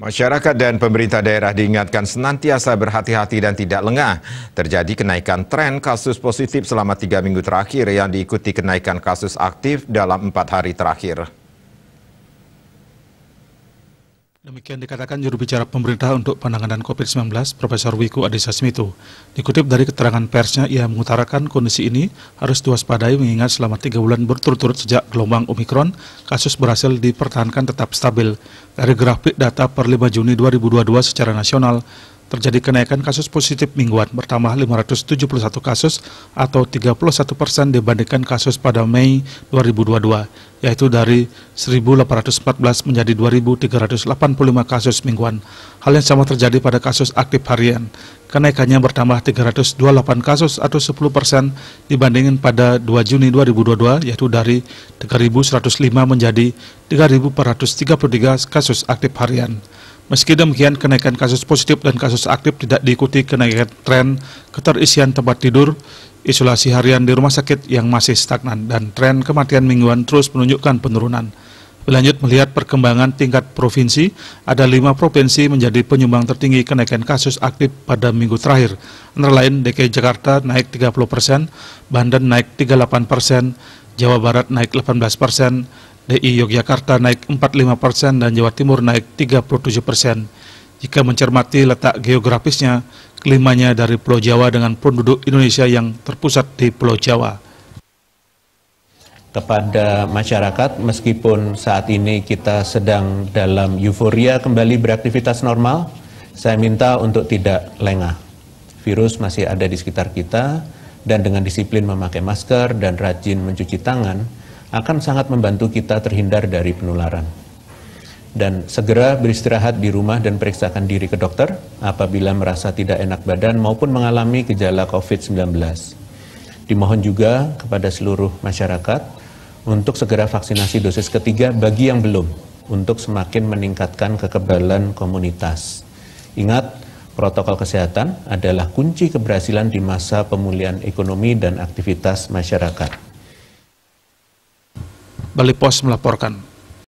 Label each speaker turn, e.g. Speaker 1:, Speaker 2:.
Speaker 1: Masyarakat dan pemerintah daerah diingatkan senantiasa berhati-hati dan tidak lengah. Terjadi kenaikan tren kasus positif selama tiga minggu terakhir yang diikuti kenaikan kasus aktif dalam empat hari terakhir.
Speaker 2: Demikian dikatakan juru bicara pemerintah untuk penanganan COVID-19, Profesor Wiku Adhisa Smito. Dikutip dari keterangan persnya, ia mengutarakan kondisi ini harus diwaspadai mengingat selama tiga bulan berturut-turut sejak gelombang Omikron, kasus berhasil dipertahankan tetap stabil. Dari grafik data per 5 Juni 2022 secara nasional, terjadi kenaikan kasus positif mingguan bertambah 571 kasus atau 31 persen dibandingkan kasus pada Mei 2022, yaitu dari 1.814 menjadi 2.385 kasus mingguan. Hal yang sama terjadi pada kasus aktif harian, kenaikannya bertambah 328 kasus atau 10 persen dibandingkan pada 2 Juni 2022, yaitu dari 3.105 menjadi 3.433 kasus aktif harian. Meski demikian, kenaikan kasus positif dan kasus aktif tidak diikuti kenaikan tren keterisian tempat tidur, isolasi harian di rumah sakit yang masih stagnan, dan tren kematian mingguan terus menunjukkan penurunan. Lanjut melihat perkembangan tingkat provinsi, ada lima provinsi menjadi penyumbang tertinggi kenaikan kasus aktif pada minggu terakhir. Antara lain DKI Jakarta naik 30 persen, Banten naik 38 persen, Jawa Barat naik 18 persen, DI Yogyakarta naik 45 persen, dan Jawa Timur naik 37 persen. Jika mencermati letak geografisnya, kelimanya dari Pulau Jawa dengan penduduk Indonesia yang terpusat di Pulau Jawa
Speaker 3: kepada masyarakat meskipun saat ini kita sedang dalam euforia kembali beraktivitas normal, saya minta untuk tidak lengah. Virus masih ada di sekitar kita dan dengan disiplin memakai masker dan rajin mencuci tangan akan sangat membantu kita terhindar dari penularan. Dan segera beristirahat di rumah dan periksakan diri ke dokter apabila merasa tidak enak badan maupun mengalami gejala COVID-19. Dimohon juga kepada seluruh masyarakat untuk segera vaksinasi dosis ketiga bagi yang belum untuk semakin meningkatkan kekebalan komunitas. Ingat, protokol kesehatan adalah kunci keberhasilan di masa pemulihan ekonomi dan aktivitas masyarakat. Balipos melaporkan.